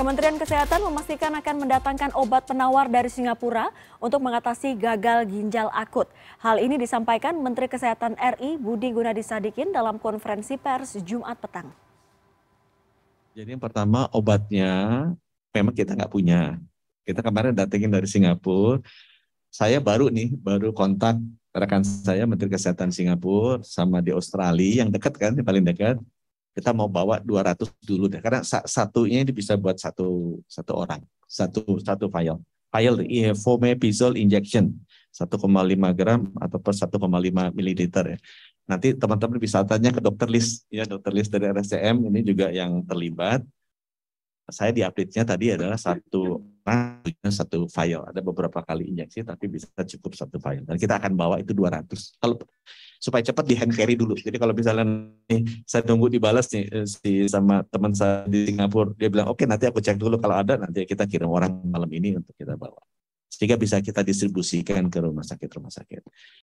Kementerian Kesehatan memastikan akan mendatangkan obat penawar dari Singapura untuk mengatasi gagal ginjal akut. Hal ini disampaikan Menteri Kesehatan RI Budi Gunadi Sadikin dalam konferensi pers Jumat petang. Jadi yang pertama obatnya memang kita nggak punya. Kita kemarin datengin dari Singapura. Saya baru nih, baru kontak rekan saya Menteri Kesehatan Singapura sama di Australia yang dekat kan, yang paling dekat kita mau bawa 200 dulu deh karena satu ini bisa buat satu satu orang satu satu file file iya, fomepizol injection 1,5 gram atau per 1,5 mililiter ya nanti teman-teman bisa tanya ke dokter list ya dokter list dari RSCM ini juga yang terlibat saya di update-nya tadi adalah satu satu file. Ada beberapa kali injeksi tapi bisa cukup satu file. Dan kita akan bawa itu 200. Kalau supaya cepat di hand carry dulu. Jadi kalau misalnya nih, saya tunggu dibalas nih eh, si sama teman saya di Singapura, dia bilang oke okay, nanti aku cek dulu kalau ada nanti kita kirim orang malam ini untuk kita bawa sehingga bisa kita distribusikan ke rumah sakit rumah sakit.